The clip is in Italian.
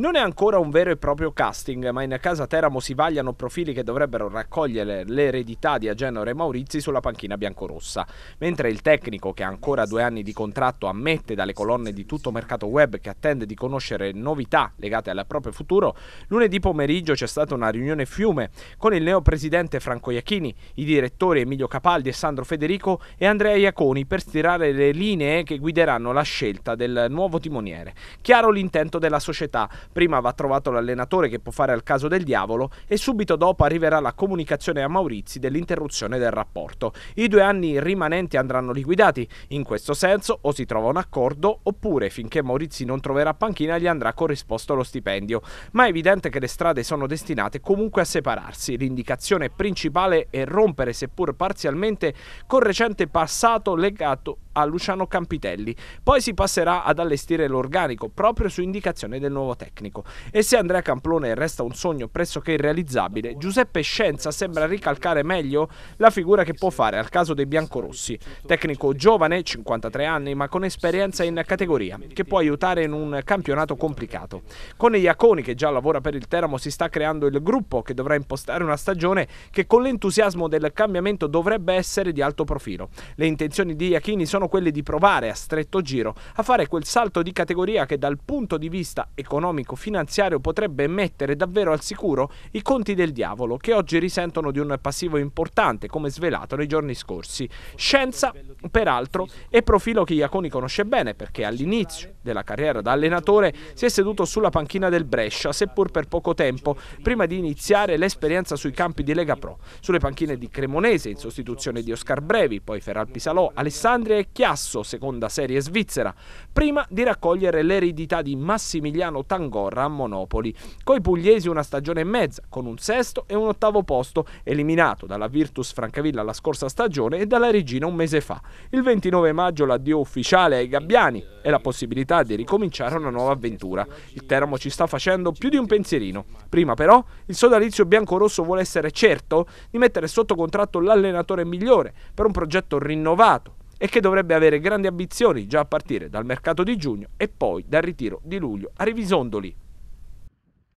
Non è ancora un vero e proprio casting, ma in casa Teramo si vagliano profili che dovrebbero raccogliere l'eredità di Agenore Maurizi sulla panchina biancorossa. Mentre il tecnico, che ha ancora due anni di contratto, ammette dalle colonne di tutto mercato web che attende di conoscere novità legate al proprio futuro, lunedì pomeriggio c'è stata una riunione fiume con il neopresidente Franco Iacchini, i direttori Emilio Capaldi e Sandro Federico e Andrea Iaconi per stirare le linee che guideranno la scelta del nuovo timoniere. Chiaro l'intento della società, Prima va trovato l'allenatore che può fare al caso del diavolo e subito dopo arriverà la comunicazione a Maurizi dell'interruzione del rapporto. I due anni rimanenti andranno liquidati. In questo senso o si trova un accordo oppure finché Maurizi non troverà panchina gli andrà corrisposto lo stipendio. Ma è evidente che le strade sono destinate comunque a separarsi. L'indicazione principale è rompere seppur parzialmente col recente passato legato a Luciano Campitelli. Poi si passerà ad allestire l'organico proprio su indicazione del nuovo tecnico. E se Andrea Camplone resta un sogno pressoché irrealizzabile, Giuseppe Scienza sembra ricalcare meglio la figura che può fare al caso dei biancorossi. Tecnico giovane, 53 anni, ma con esperienza in categoria, che può aiutare in un campionato complicato. Con Iaconi, che già lavora per il Teramo, si sta creando il gruppo che dovrà impostare una stagione che con l'entusiasmo del cambiamento dovrebbe essere di alto profilo. Le intenzioni di Iachini sono quelle di provare a stretto giro a fare quel salto di categoria che dal punto di vista economico-finanziario potrebbe mettere davvero al sicuro i conti del diavolo che oggi risentono di un passivo importante come svelato nei giorni scorsi. Scienza, peraltro, è profilo che Iaconi conosce bene perché all'inizio della carriera da allenatore si è seduto sulla panchina del Brescia, seppur per poco tempo, prima di iniziare l'esperienza sui campi di Lega Pro, sulle panchine di Cremonese in sostituzione di Oscar Brevi, poi Ferral Pisalò, Alessandria e Chiasso, seconda serie svizzera, prima di raccogliere l'eredità di Massimiliano Tangorra a Monopoli. Coi pugliesi una stagione e mezza, con un sesto e un ottavo posto, eliminato dalla Virtus Francavilla la scorsa stagione e dalla Regina un mese fa. Il 29 maggio l'addio ufficiale ai Gabbiani e la possibilità di ricominciare una nuova avventura. Il Teramo ci sta facendo più di un pensierino. Prima però il sodalizio biancorosso vuole essere certo di mettere sotto contratto l'allenatore migliore per un progetto rinnovato e che dovrebbe avere grandi ambizioni già a partire dal mercato di giugno e poi dal ritiro di luglio a Rivisondoli.